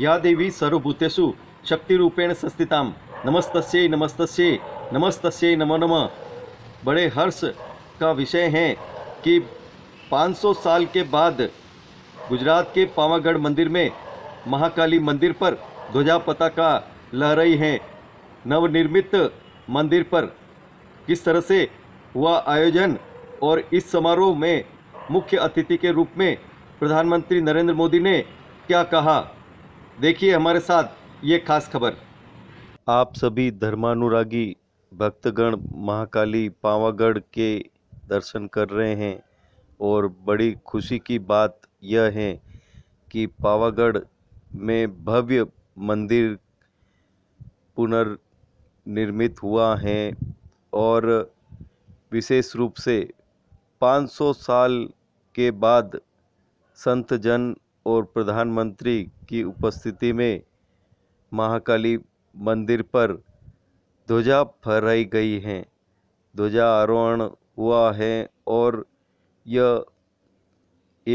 या देवी सर्वभूतेषु शक्तिरूपेण संस्थिता नमस्तस्यै नमस्तस्यै नमस्तस्यै नमो नम बड़े हर्ष का विषय है कि 500 साल के बाद गुजरात के पावागढ़ मंदिर में महाकाली मंदिर पर ध्वजा पताका लहराई है नवनिर्मित मंदिर पर किस तरह से हुआ आयोजन और इस समारोह में मुख्य अतिथि के रूप में प्रधानमंत्री नरेंद्र मोदी ने क्या कहा देखिए हमारे साथ ये खास खबर आप सभी धर्मानुरागी भक्तगण महाकाली पावागढ़ के दर्शन कर रहे हैं और बड़ी खुशी की बात यह है कि पावागढ़ में भव्य मंदिर पुनर्निर्मित हुआ है और विशेष रूप से 500 साल के बाद संत जन और प्रधानमंत्री की उपस्थिति में महाकाली मंदिर पर ध्वजा फहराई गई है ध्वजा आरोहण हुआ है और यह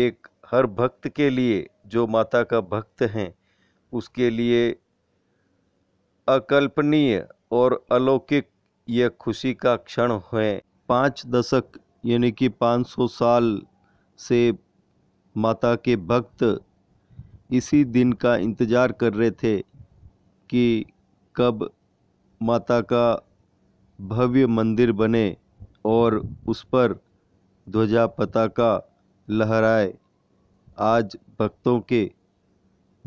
एक हर भक्त के लिए जो माता का भक्त हैं उसके लिए अकल्पनीय और अलौकिक यह खुशी का क्षण है पाँच दशक यानी कि 500 साल से माता के भक्त इसी दिन का इंतज़ार कर रहे थे कि कब माता का भव्य मंदिर बने और उस पर ध्वजा पताका लहराए आज भक्तों के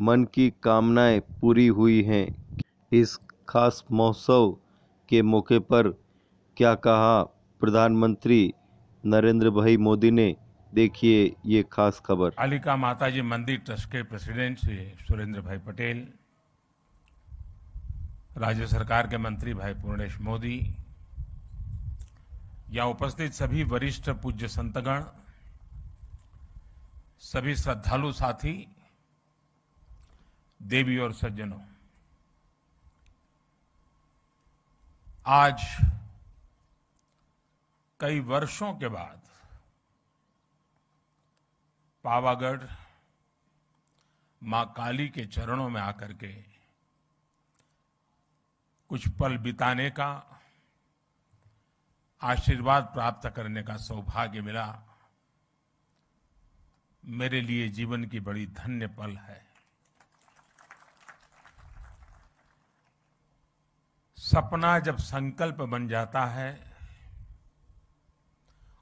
मन की कामनाएं पूरी हुई हैं इस खास महोत्सव के मौके पर क्या कहा प्रधानमंत्री नरेंद्र भाई मोदी ने देखिए ये खास खबर कालिका माता जी मंदिर ट्रस्ट के प्रेसिडेंट श्री सुरेंद्र भाई पटेल राज्य सरकार के मंत्री भाई पूर्णेश मोदी या उपस्थित सभी वरिष्ठ पूज्य संतगण सभी श्रद्धालु साथी देवी और सज्जनों आज कई वर्षों के बाद पावागढ़ मां काली के चरणों में आकर के कुछ पल बिताने का आशीर्वाद प्राप्त करने का सौभाग्य मिला मेरे लिए जीवन की बड़ी धन्य पल है सपना जब संकल्प बन जाता है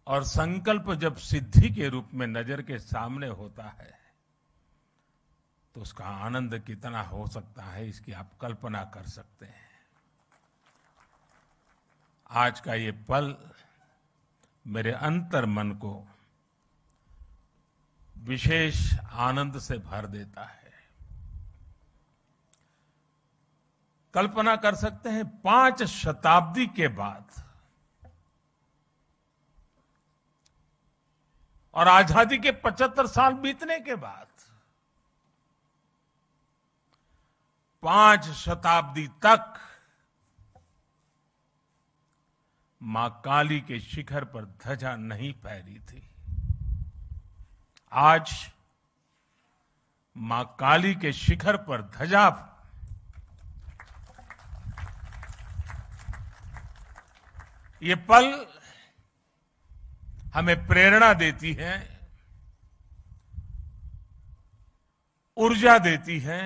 और संकल्प जब सिद्धि के रूप में नजर के सामने होता है तो उसका आनंद कितना हो सकता है इसकी आप कल्पना कर सकते हैं आज का ये पल मेरे अंतर मन को विशेष आनंद से भर देता है कल्पना कर सकते हैं पांच शताब्दी के बाद और आजादी के 75 साल बीतने के बाद पांच शताब्दी तक मां काली के शिखर पर ध्वजा नहीं फहरी थी आज मां काली के शिखर पर ध्वजा ये पल हमें प्रेरणा देती है ऊर्जा देती है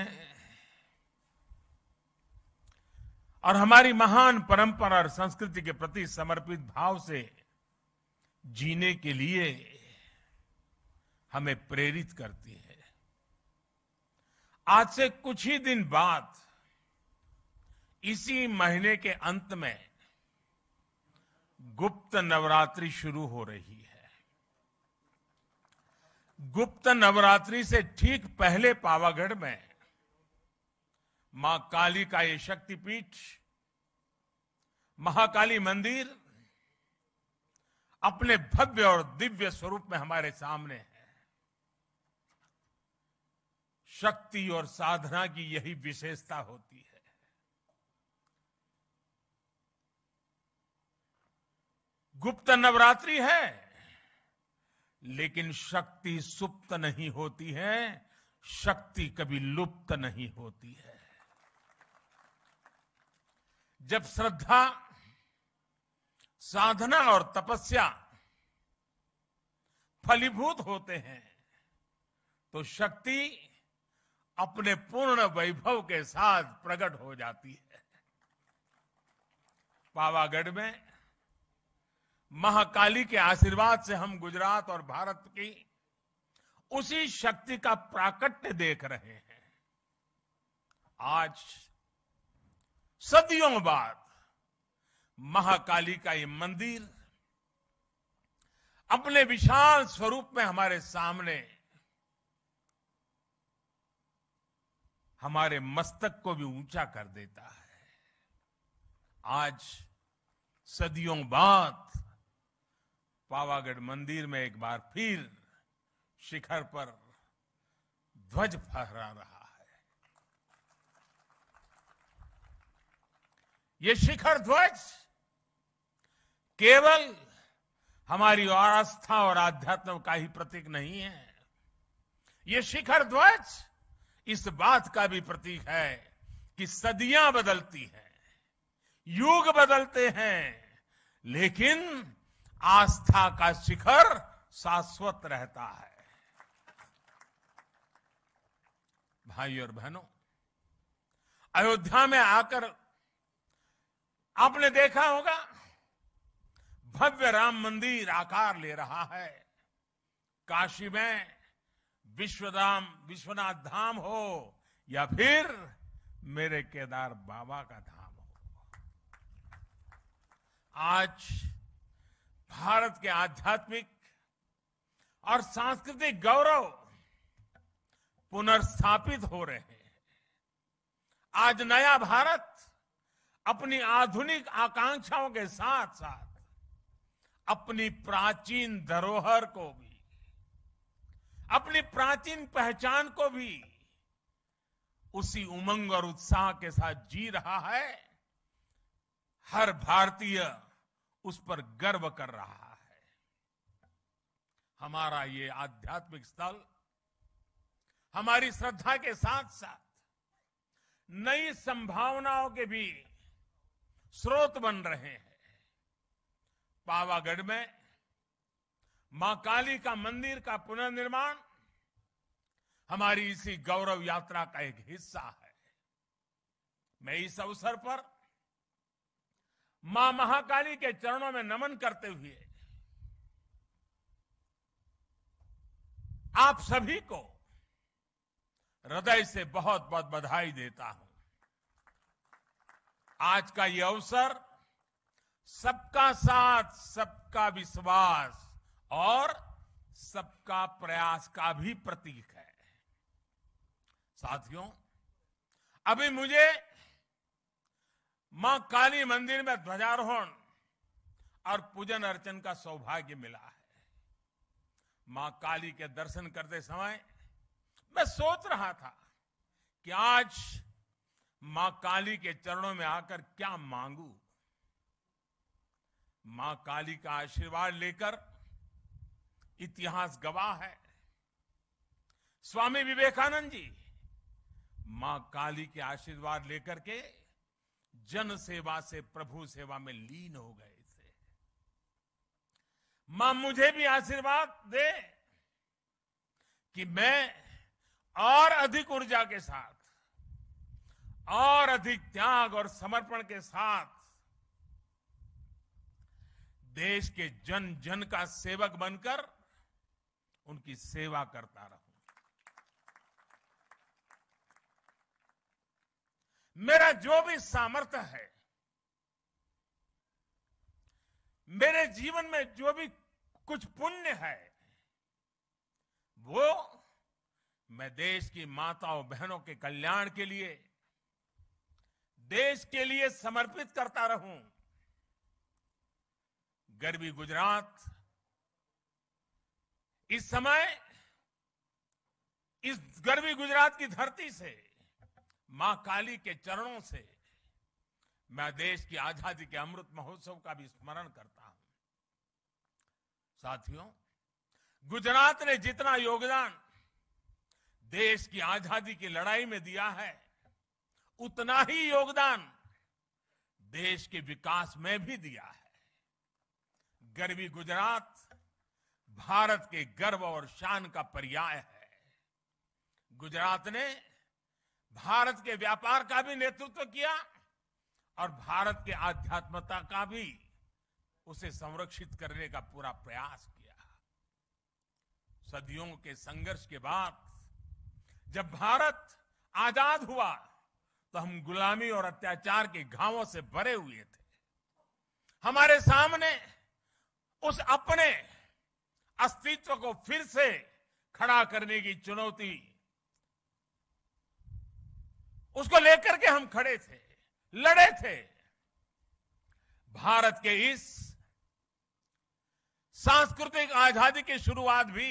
और हमारी महान परंपरा और संस्कृति के प्रति समर्पित भाव से जीने के लिए हमें प्रेरित करती है आज से कुछ ही दिन बाद इसी महीने के अंत में गुप्त नवरात्रि शुरू हो रही है गुप्त नवरात्रि से ठीक पहले पावागढ़ में मां काली का ये शक्तिपीठ महाकाली मंदिर अपने भव्य और दिव्य स्वरूप में हमारे सामने है शक्ति और साधना की यही विशेषता होती है गुप्त नवरात्रि है लेकिन शक्ति सुप्त नहीं होती है शक्ति कभी लुप्त नहीं होती है जब श्रद्धा साधना और तपस्या फलीभूत होते हैं तो शक्ति अपने पूर्ण वैभव के साथ प्रकट हो जाती है पावागढ़ में महाकाली के आशीर्वाद से हम गुजरात और भारत की उसी शक्ति का प्राकट्य देख रहे हैं आज सदियों बाद महाकाली का ये मंदिर अपने विशाल स्वरूप में हमारे सामने हमारे मस्तक को भी ऊंचा कर देता है आज सदियों बाद पावागढ़ मंदिर में एक बार फिर शिखर पर ध्वज फहरा रहा है ये शिखर ध्वज केवल हमारी आस्था और आध्यात्म का ही प्रतीक नहीं है ये शिखर ध्वज इस बात का भी प्रतीक है कि सदियां बदलती हैं युग बदलते हैं लेकिन आस्था का शिखर शाश्वत रहता है भाई और बहनों अयोध्या में आकर आपने देखा होगा भव्य राम मंदिर आकार ले रहा है काशी में विश्वधाम विश्वनाथ धाम हो या फिर मेरे केदार बाबा का धाम हो आज भारत के आध्यात्मिक और सांस्कृतिक गौरव पुनर्स्थापित हो रहे हैं आज नया भारत अपनी आधुनिक आकांक्षाओं के साथ साथ अपनी प्राचीन धरोहर को भी अपनी प्राचीन पहचान को भी उसी उमंग और उत्साह के साथ जी रहा है हर भारतीय उस पर गर्व कर रहा है हमारा ये आध्यात्मिक स्थल हमारी श्रद्धा के साथ साथ नई संभावनाओं के भी स्रोत बन रहे हैं पावागढ़ में मां काली का मंदिर का पुनर्निर्माण हमारी इसी गौरव यात्रा का एक हिस्सा है मैं इस अवसर पर मां महाकाली के चरणों में नमन करते हुए आप सभी को हृदय से बहुत बहुत बधाई देता हूं आज का ये अवसर सबका साथ सबका विश्वास और सबका प्रयास का भी प्रतीक है साथियों अभी मुझे मां काली मंदिर में ध्वजारोहण और पूजन अर्चन का सौभाग्य मिला है मां काली के दर्शन करते समय मैं सोच रहा था कि आज मां काली के चरणों में आकर क्या मांगू मां काली का आशीर्वाद लेकर इतिहास गवाह है स्वामी विवेकानंद जी मां काली के आशीर्वाद लेकर के जन सेवा से प्रभु सेवा में लीन हो गए थे मां मुझे भी आशीर्वाद दे कि मैं और अधिक ऊर्जा के साथ और अधिक त्याग और समर्पण के साथ देश के जन जन का सेवक बनकर उनकी सेवा करता रहूं मेरा जो भी सामर्थ्य है मेरे जीवन में जो भी कुछ पुण्य है वो मैं देश की माताओं बहनों के कल्याण के लिए देश के लिए समर्पित करता रहूं गरबी गुजरात इस समय इस गरबी गुजरात की धरती से मां काली के चरणों से मैं देश की आजादी के अमृत महोत्सव का भी स्मरण करता हूं साथियों गुजरात ने जितना योगदान देश की आजादी की लड़ाई में दिया है उतना ही योगदान देश के विकास में भी दिया है गर्वी गुजरात भारत के गर्व और शान का पर्याय है गुजरात ने भारत के व्यापार का भी नेतृत्व किया और भारत के आध्यात्मता का भी उसे संरक्षित करने का पूरा प्रयास किया सदियों के संघर्ष के बाद जब भारत आजाद हुआ तो हम गुलामी और अत्याचार के घावों से भरे हुए थे हमारे सामने उस अपने अस्तित्व को फिर से खड़ा करने की चुनौती उसको लेकर के हम खड़े थे लड़े थे भारत के इस सांस्कृतिक आजादी की शुरुआत भी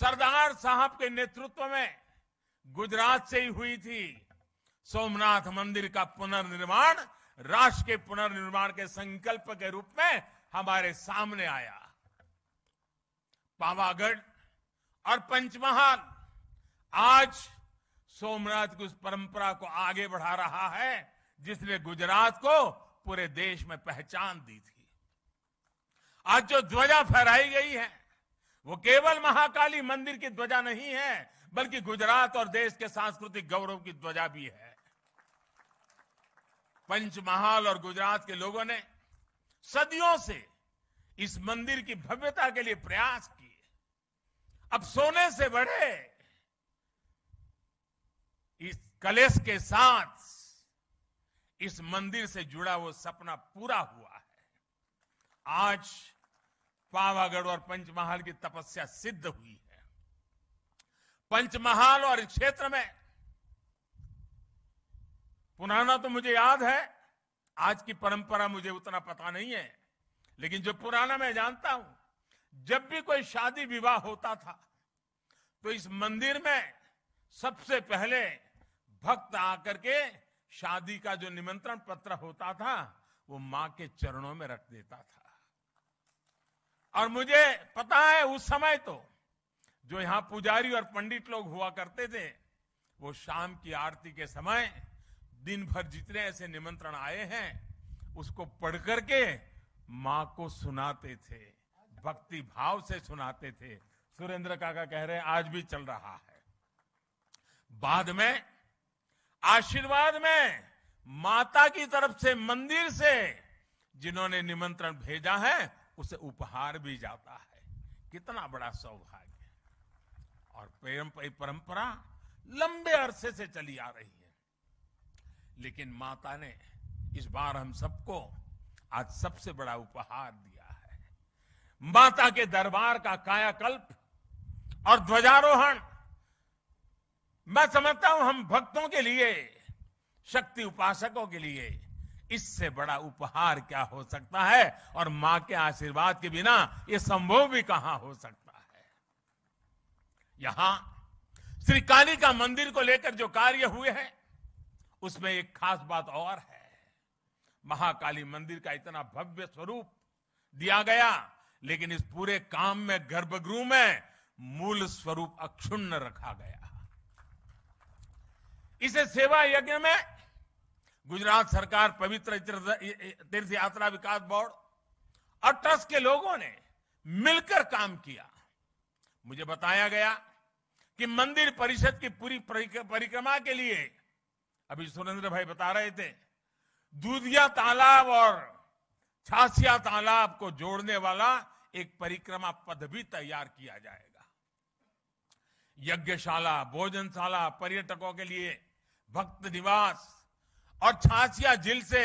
सरदार साहब के नेतृत्व में गुजरात से ही हुई थी सोमनाथ मंदिर का पुनर्निर्माण राष्ट्र के पुनर्निर्माण के संकल्प के रूप में हमारे सामने आया पावागढ़ और पंचमहाल आज सोमनाथ की उस परंपरा को आगे बढ़ा रहा है जिसने गुजरात को पूरे देश में पहचान दी थी आज जो ध्वजा फहराई गई है वो केवल महाकाली मंदिर की ध्वजा नहीं है बल्कि गुजरात और देश के सांस्कृतिक गौरव की ध्वजा भी है पंचमहाल और गुजरात के लोगों ने सदियों से इस मंदिर की भव्यता के लिए प्रयास किए अब सोने से बड़े इस कलेश के साथ इस मंदिर से जुड़ा वो सपना पूरा हुआ है आज पावागढ़ और पंचमहाल की तपस्या सिद्ध हुई है पंचमहाल और इस क्षेत्र में पुराना तो मुझे याद है आज की परंपरा मुझे उतना पता नहीं है लेकिन जो पुराना मैं जानता हूं जब भी कोई शादी विवाह होता था तो इस मंदिर में सबसे पहले भक्त आकर के शादी का जो निमंत्रण पत्र होता था वो मां के चरणों में रख देता था और मुझे पता है उस समय तो जो यहां पुजारी और पंडित लोग हुआ करते थे वो शाम की आरती के समय दिन भर जितने ऐसे निमंत्रण आए हैं उसको पढ़ करके मां को सुनाते थे भक्ति भाव से सुनाते थे सुरेंद्र काका कह रहे हैं आज भी चल रहा है बाद में आशीर्वाद में माता की तरफ से मंदिर से जिन्होंने निमंत्रण भेजा है उसे उपहार भी जाता है कितना बड़ा सौभाग्य और परंपरा लंबे अरसे से चली आ रही है लेकिन माता ने इस बार हम सबको आज सबसे बड़ा उपहार दिया है माता के दरबार का कायाकल्प और ध्वजारोहण मैं समझता हूं हम भक्तों के लिए शक्ति उपासकों के लिए इससे बड़ा उपहार क्या हो सकता है और मां के आशीर्वाद के बिना यह संभव भी कहां हो सकता है यहां श्री काली का मंदिर को लेकर जो कार्य हुए हैं उसमें एक खास बात और है महाकाली मंदिर का इतना भव्य स्वरूप दिया गया लेकिन इस पूरे काम में गर्भगृह में मूल स्वरूप अक्षुण्ण रखा गया इस सेवा यज्ञ में गुजरात सरकार पवित्र तीर्थ यात्रा विकास बोर्ड और ट्रस्ट के लोगों ने मिलकर काम किया मुझे बताया गया कि मंदिर परिषद की पूरी परिक्रमा के लिए अभी सुरेंद्र भाई बता रहे थे दूधिया तालाब और छासिया तालाब को जोड़ने वाला एक परिक्रमा पद भी तैयार किया जाएगा यज्ञशाला भोजनशाला पर्यटकों के लिए भक्त निवास और छाछिया झील से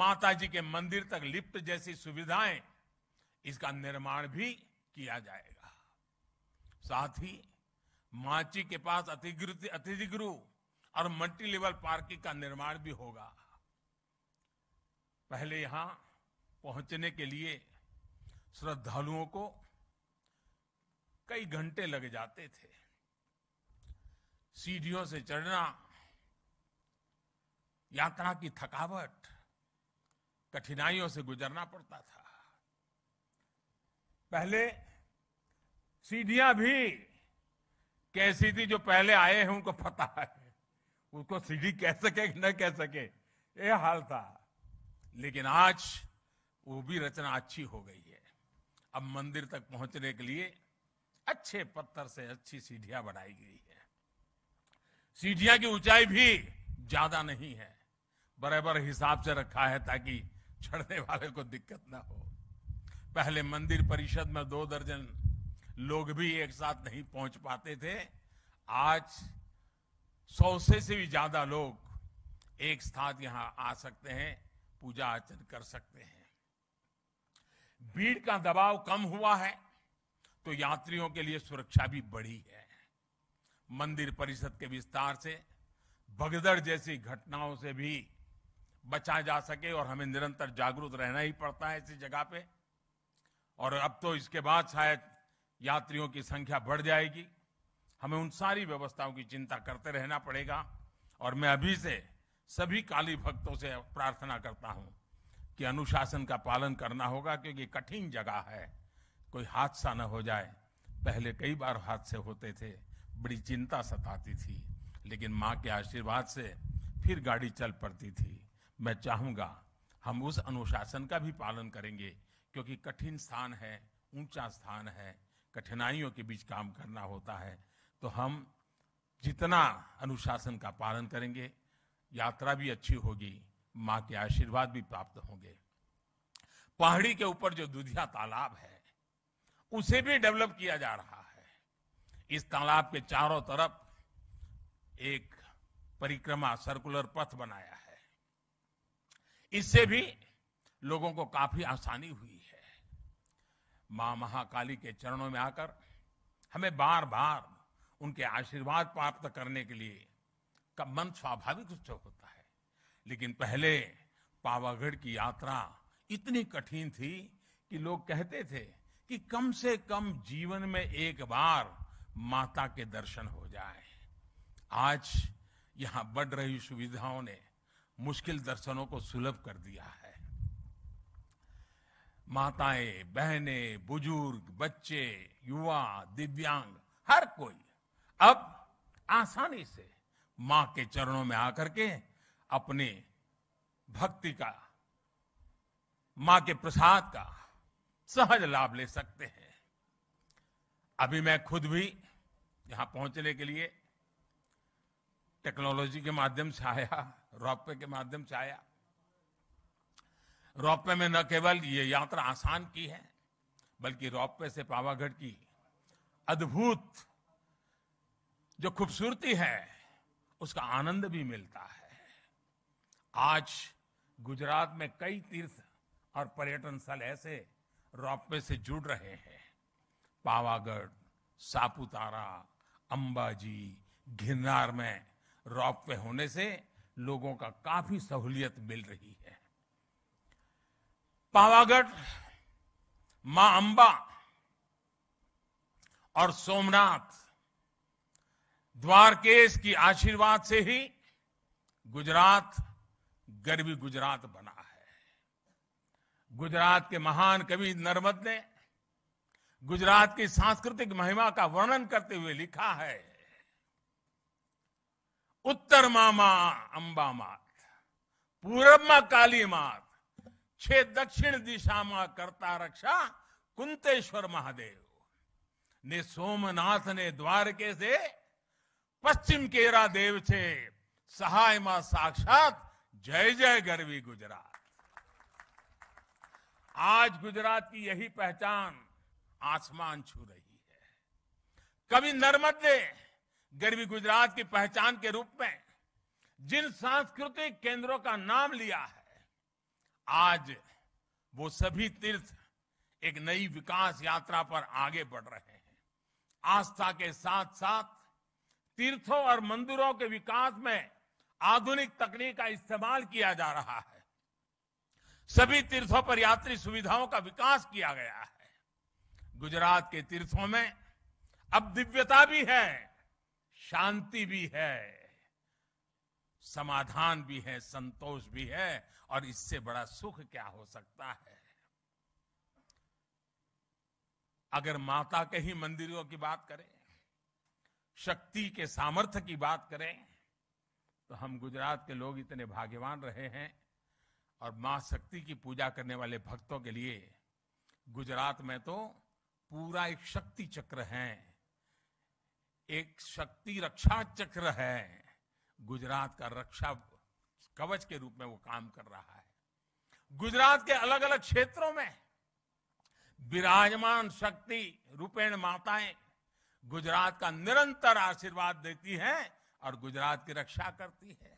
माताजी के मंदिर तक लिफ्ट जैसी सुविधाएं इसका निर्माण भी किया जाएगा साथ ही माची के पास अतिथि गुरु और मल्टी लेवल पार्किंग का निर्माण भी होगा पहले यहां पहुंचने के लिए श्रद्धालुओं को कई घंटे लग जाते थे सीढ़ियों से चढ़ना यात्रा की थकावट कठिनाइयों से गुजरना पड़ता था पहले सीढ़ियां भी कैसी थी जो पहले आए हैं उनको पता है उसको सीढ़ी कह सके कि न कह सके ये हाल था लेकिन आज वो भी रचना अच्छी हो गई है अब मंदिर तक पहुंचने के लिए अच्छे पत्थर से अच्छी सीढ़ियां बनाई गई है सीढ़ियां की ऊंचाई भी ज्यादा नहीं है बराबर हिसाब से रखा है ताकि चढ़ने वाले को दिक्कत ना हो पहले मंदिर परिषद में दो दर्जन लोग भी एक साथ नहीं पहुंच पाते थे आज सौ से, से भी ज्यादा लोग एक साथ यहां आ सकते हैं पूजा अर्चन कर सकते हैं भीड़ का दबाव कम हुआ है तो यात्रियों के लिए सुरक्षा भी बढ़ी है मंदिर परिषद के विस्तार से भगदड़ जैसी घटनाओं से भी बचा जा सके और हमें निरंतर जागरूक रहना ही पड़ता है इसी जगह पे और अब तो इसके बाद शायद यात्रियों की संख्या बढ़ जाएगी हमें उन सारी व्यवस्थाओं की चिंता करते रहना पड़ेगा और मैं अभी से सभी काली भक्तों से प्रार्थना करता हूं कि अनुशासन का पालन करना होगा क्योंकि कठिन जगह है कोई हादसा न हो जाए पहले कई बार हादसे होते थे बड़ी चिंता सताती थी लेकिन माँ के आशीर्वाद से फिर गाड़ी चल पड़ती थी मैं चाहूंगा हम उस अनुशासन का भी पालन करेंगे क्योंकि कठिन स्थान है ऊंचा स्थान है कठिनाइयों के बीच काम करना होता है तो हम जितना अनुशासन का पालन करेंगे यात्रा भी अच्छी होगी माँ के आशीर्वाद भी प्राप्त होंगे पहाड़ी के ऊपर जो दुधिया तालाब है उसे भी डेवलप किया जा रहा है इस तालाब के चारों तरफ एक परिक्रमा सर्कुलर पथ बनाया है इससे भी लोगों को काफी आसानी हुई है मां महाकाली के चरणों में आकर हमें बार बार उनके आशीर्वाद प्राप्त करने के लिए का मन स्वाभाविक रूप से होता है लेकिन पहले पावागढ़ की यात्रा इतनी कठिन थी कि लोग कहते थे कि कम से कम जीवन में एक बार माता के दर्शन हो जाए आज यहां बढ़ रही सुविधाओं ने मुश्किल दर्शनों को सुलभ कर दिया है माताएं बहने बुजुर्ग बच्चे युवा दिव्यांग हर कोई अब आसानी से मां के चरणों में आकर के अपने भक्ति का मां के प्रसाद का सहज लाभ ले सकते हैं अभी मैं खुद भी यहां पहुंचने के लिए टेक्नोलॉजी के माध्यम से आया रोपवे के माध्यम से आया रोपवे में न केवल ये यात्रा आसान की है बल्कि रोपवे से पावागढ़ की अद्भुत जो खूबसूरती है उसका आनंद भी मिलता है आज गुजरात में कई तीर्थ और पर्यटन स्थल ऐसे रोपवे से जुड़ रहे हैं पावागढ़ सापुतारा अंबाजी घिरनार में रोपवे होने से लोगों का काफी सहूलियत मिल रही है पावागढ़ मां अंबा और सोमनाथ द्वारकेश की आशीर्वाद से ही गुजरात गर्वी गुजरात बना है गुजरात के महान कवि नर्मद ने गुजरात की सांस्कृतिक महिमा का वर्णन करते हुए लिखा है उत्तर माँ अंबा मात पूरब मा काली मात छे दक्षिण दिशा मा करता रक्षा कुंतेश्वर महादेव ने सोमनाथ ने द्वारके से पश्चिम केरा देव छे सहाय मा साक्षात जय जय गर्वी गुजरात आज गुजरात की यही पहचान आसमान छू रही है कभी नर्मदे गरीबी गुजरात की पहचान के रूप में जिन सांस्कृतिक केंद्रों का नाम लिया है आज वो सभी तीर्थ एक नई विकास यात्रा पर आगे बढ़ रहे हैं आस्था के साथ साथ तीर्थों और मंदिरों के विकास में आधुनिक तकनीक का इस्तेमाल किया जा रहा है सभी तीर्थों पर यात्री सुविधाओं का विकास किया गया है गुजरात के तीर्थों में अब दिव्यता भी है शांति भी है समाधान भी है संतोष भी है और इससे बड़ा सुख क्या हो सकता है अगर माता के ही मंदिरों की बात करें शक्ति के सामर्थ्य की बात करें तो हम गुजरात के लोग इतने भाग्यवान रहे हैं और मां शक्ति की पूजा करने वाले भक्तों के लिए गुजरात में तो पूरा एक शक्ति चक्र है एक शक्ति रक्षा चक्र है गुजरात का रक्षा कवच के रूप में वो काम कर रहा है गुजरात के अलग अलग क्षेत्रों में विराजमान शक्ति रूपेण माताएं गुजरात का निरंतर आशीर्वाद देती हैं और गुजरात की रक्षा करती है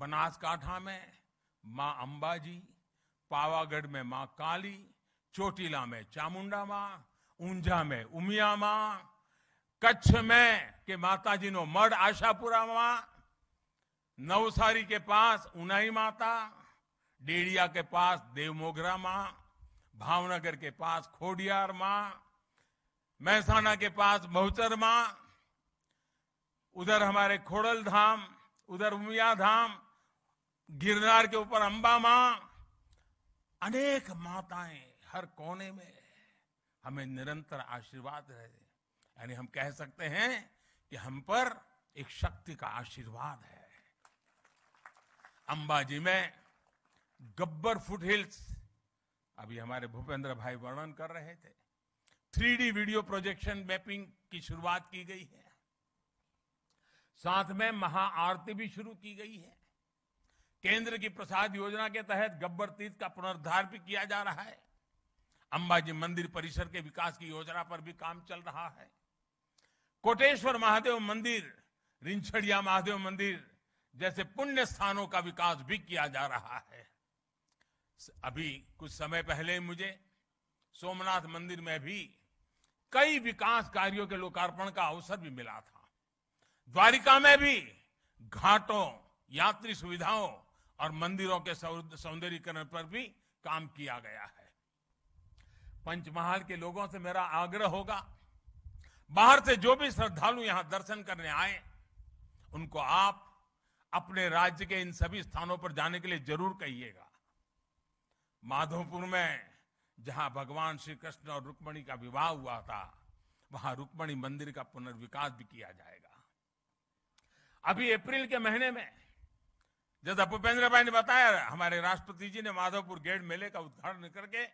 बनासकाठा में माँ अंबाजी पावागढ़ में माँ काली चोटीला में चामुंडा मां ऊंझा में उमिया मां कच्छ में के नो मढ आशापुरा मां नवसारी के पास उनाई माता डेड़िया के पास देवमोगरा मां भावनगर के पास खोडियार मां महसाना के पास बहुचर मां उधर हमारे खोड़ल धाम उधर उमिया धाम गिरनार के ऊपर अंबा मां अनेक माताएं हर कोने में हमें निरंतर आशीर्वाद रहे यानी हम कह सकते हैं कि हम पर एक शक्ति का आशीर्वाद है अंबाजी में गब्बर फुट हिल्स अभी हमारे भूपेंद्र भाई वर्णन कर रहे थे थ्री वीडियो प्रोजेक्शन मैपिंग की शुरुआत की गई है साथ में महाआरती भी शुरू की गई है केंद्र की प्रसाद योजना के तहत गब्बर तीर्थ का पुनरुद्वार भी किया जा रहा है अंबाजी मंदिर परिसर के विकास की योजना पर भी काम चल रहा है कोटेश्वर महादेव मंदिर रिंछड़िया महादेव मंदिर जैसे पुण्य स्थानों का विकास भी किया जा रहा है अभी कुछ समय पहले मुझे सोमनाथ मंदिर में भी कई विकास कार्यों के लोकार्पण का अवसर भी मिला था द्वारिका में भी घाटों यात्री सुविधाओं और मंदिरों के सौंदर्यीकरण पर भी काम किया गया है पंचमहाल के लोगों से मेरा आग्रह होगा बाहर से जो भी श्रद्धालु यहां दर्शन करने आए उनको आप अपने राज्य के इन सभी स्थानों पर जाने के लिए जरूर कहिएगा माधोपुर में जहां भगवान श्री कृष्ण और रुक्मणी का विवाह हुआ था वहां रुक्मणी मंदिर का पुनर्विकास भी किया जाएगा अभी अप्रैल के महीने में जैसा भूपेंद्र भाई ने बताया हमारे राष्ट्रपति जी ने माधोपुर गेट मेले का उद्घाटन करके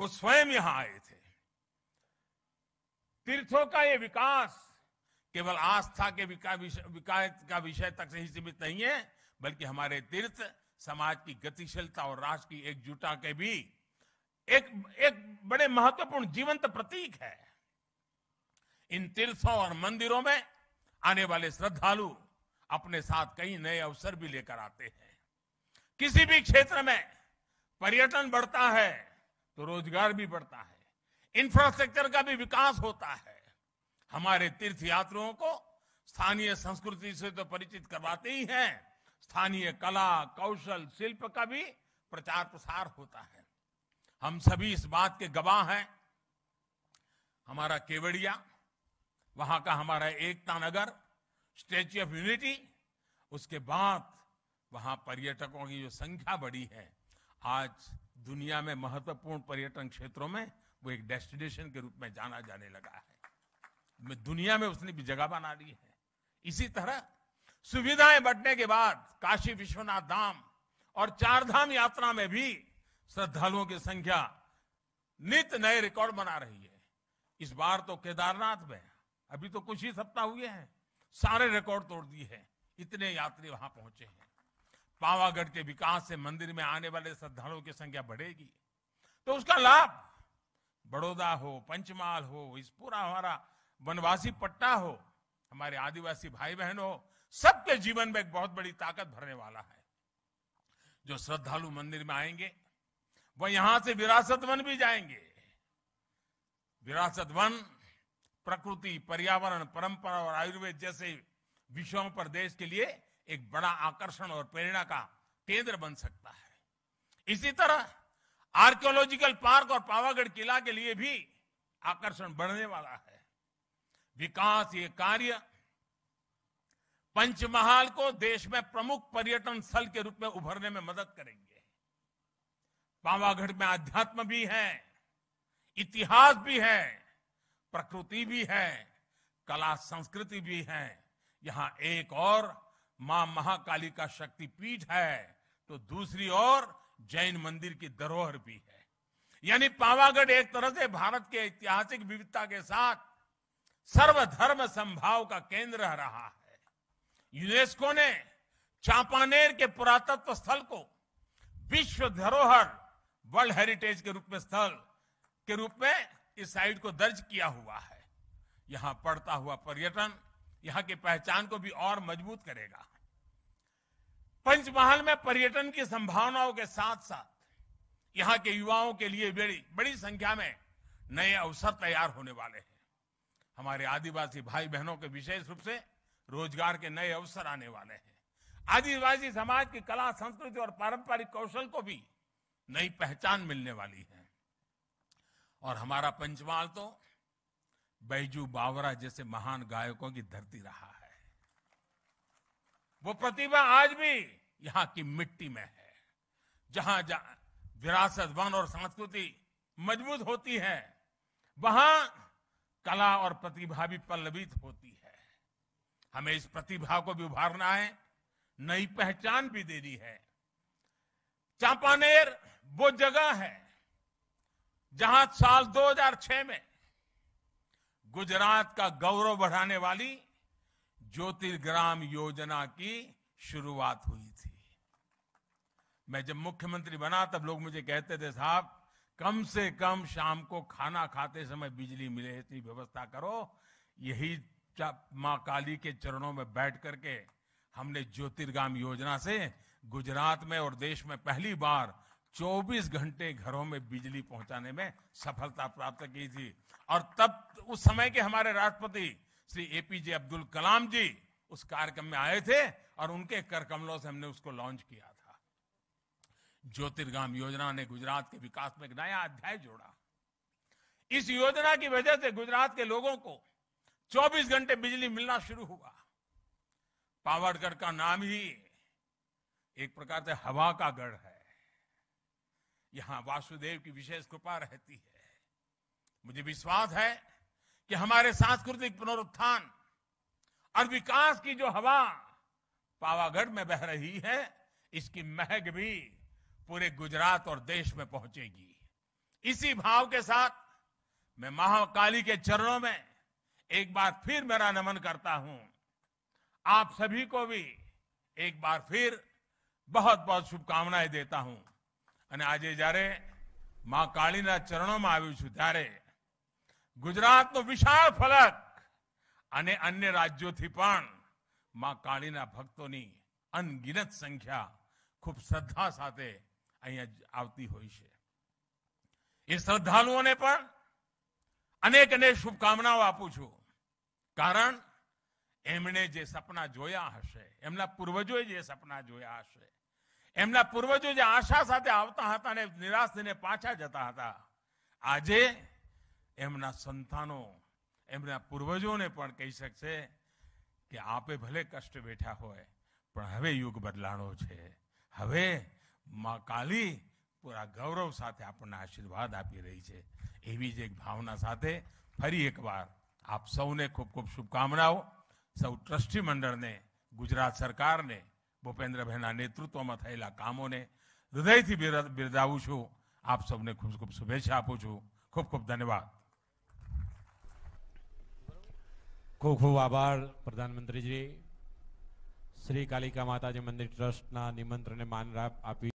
वो स्वयं यहां आए थे तीर्थों का ये विकास केवल आस्था के विकास का विषय तक से ही सीमित नहीं है बल्कि हमारे तीर्थ समाज की गतिशीलता और राष्ट्र की एकजुटता के भी एक एक बड़े महत्वपूर्ण जीवंत प्रतीक है इन तीर्थों और मंदिरों में आने वाले श्रद्धालु अपने साथ कई नए अवसर भी लेकर आते हैं किसी भी क्षेत्र में पर्यटन बढ़ता है तो रोजगार भी बढ़ता है इंफ्रास्ट्रक्चर का भी विकास होता है हमारे तीर्थ यात्रियों को स्थानीय संस्कृति से तो परिचित करवाते ही हैं स्थानीय कला कौशल शिल्प का भी प्रचार प्रसार होता है हम सभी इस बात के गवाह हैं हमारा केवड़िया वहां का हमारा Ekta Nagar statue of unity उसके बाद वहां पर्यटकों की जो संख्या बढ़ी है आज दुनिया में महत्वपूर्ण पर्यटन क्षेत्रों में वो एक डेस्टिनेशन के रूप में जाना जाने लगा है दुनिया में उसने भी जगह बना ली है इसी तरह सुविधाएं बढ़ने के बाद काशी विश्वनाथ धाम और चारधाम यात्रा में भी श्रद्धालुओं की संख्या नित नए रिकॉर्ड बना रही है इस बार तो केदारनाथ में अभी तो कुछ ही सप्ताह हुए हैं सारे रिकॉर्ड तोड़ दिए हैं इतने यात्री वहां पहुंचे हैं पावागढ़ के विकास से मंदिर में आने वाले श्रद्धालुओं की संख्या बढ़ेगी तो उसका लाभ बड़ौदा हो पंचमाल हो इस पूरा हमारा वनवासी पट्टा हो हमारे आदिवासी भाई बहन हो सबके जीवन में एक बहुत बड़ी ताकत भरने वाला है जो श्रद्धालु मंदिर में आएंगे वह यहां से विरासत वन भी जाएंगे विरासत वन प्रकृति पर्यावरण परंपरा और आयुर्वेद जैसे विषयों पर देश के लिए एक बड़ा आकर्षण और प्रेरणा का केंद्र बन सकता है इसी तरह आर्कियोलॉजिकल पार्क और पावागढ़ किला के लिए भी आकर्षण बढ़ने वाला है विकास ये कार्य पंचमहाल को देश में प्रमुख पर्यटन स्थल के रूप में उभरने में मदद करेंगे पावागढ़ में अध्यात्म भी है इतिहास भी है प्रकृति भी है कला संस्कृति भी है यहां एक और मां महाकाली का शक्ति पीठ है तो दूसरी ओर जैन मंदिर की धरोहर भी है यानी पावागढ़ एक तरह से भारत के ऐतिहासिक विविधता के साथ सर्वधर्म संभाव का केंद्र रहा है यूनेस्को ने चांपानेर के पुरातत्व स्थल को विश्व धरोहर वर्ल्ड हेरिटेज के रूप में स्थल के रूप में इस साइट को दर्ज किया हुआ है यहां पड़ता हुआ पर्यटन यहां की पहचान को भी और मजबूत करेगा पंचमहल में पर्यटन की संभावनाओं के साथ साथ यहां के युवाओं के लिए बड़ी बड़ी संख्या में नए अवसर तैयार होने वाले हैं हमारे आदिवासी भाई बहनों के विशेष रूप से रोजगार के नए अवसर आने वाले हैं आदिवासी समाज की कला संस्कृति और पारंपरिक कौशल को भी नई पहचान मिलने वाली है और हमारा पंचमहाल तो बैजू बावरा जैसे महान गायकों की धरती रहा है वो प्रतिभा आज भी यहां की मिट्टी में है जहां जहां वन और संस्कृति मजबूत होती है वहां कला और प्रतिभा भी पल्लवित होती है हमें इस प्रतिभा को भी उभारना है नई पहचान भी देनी है चांपानेर वो जगह है जहां साल 2006 में गुजरात का गौरव बढ़ाने वाली ज्योतिर्ग्राम योजना की शुरुआत हुई थी मैं जब मुख्यमंत्री बना तब लोग मुझे कहते थे साहब कम से कम शाम को खाना खाते समय बिजली मिले इतनी व्यवस्था करो यही माँ काली के चरणों में बैठ करके हमने ज्योतिर्गाम योजना से गुजरात में और देश में पहली बार 24 घंटे घरों में बिजली पहुंचाने में सफलता प्राप्त की थी और तब उस समय के हमारे राष्ट्रपति श्री एपीजे अब्दुल कलाम जी उस कार्यक्रम में आए थे और उनके कर कमलों से हमने उसको लॉन्च किया था ज्योतिर्गाम योजना ने गुजरात के विकास में एक नया अध्याय जोड़ा इस योजना की वजह से गुजरात के लोगों को 24 घंटे बिजली मिलना शुरू हुआ पावरगढ़ का नाम ही एक प्रकार से हवा का गढ़ है यहां वासुदेव की विशेष कृपा रहती है मुझे विश्वास है कि हमारे सांस्कृतिक पुनरुत्थान और विकास की जो हवा पावागढ़ में बह रही है इसकी महक भी पूरे गुजरात और देश में पहुंचेगी इसी भाव के साथ मैं महाकाली के चरणों में एक बार फिर मेरा नमन करता हूं आप सभी को भी एक बार फिर बहुत बहुत शुभकामनाएं देता हूं અને આજે જ્યારે માં કાળીના ચરણોમાં આવ્યું છું ત્યારે ગુજરાતનો વિશાળ ફલક અને અન્ય રાજ્યોથી પણ માં કાળીના ભક્તોની અનગિનત સંખ્યા ખૂબ શ્રદ્ધા સાથે અહીંયા આવતી હોય છે એ શ્રદ્ધાળુઓને પણ અનેક અનેક શુભકામનાઓ આપું છું કારણ એમણે જે સપના જોયા હશે એમના પૂર્વજોએ જે સપના જોયા હશે એમના પૂર્વજો જે આશા સાથે આવતા હતા અને નિરાશ થઈને પાછા જતા હતા આજે એમના સંતાનો એમના પૂર્વજોને પણ કહી શકશે કે આપે ભલે કષ્ટ બેઠા હોય પણ હવે યુગ બદલાણો છે હવે મા કાલી પૂરા ગૌરવ સાથે આપણને આશીર્વાદ આપી રહી છે એવી જ એક ભાવના સાથે ફરી એકવાર આપ સૌને ખૂબ ખૂબ શુભકામનાઓ સૌ ટ્રસ્ટી મંડળને ગુજરાત સરકારને ભૂપેન્દ્રભાઈના નેતૃત્વમાં થયેલા કામોને હૃદયથી બિરદાવું છું આપ સૌને ખૂબ ખૂબ શુભેચ્છા આપું છું ખૂબ ખૂબ ધન્યવાદ ખૂબ ખૂબ આભાર પ્રધાનમંત્રીજી શ્રી કાલિકા માતાજી મંદિર ટ્રસ્ટના નિમંત્રણને માન આપી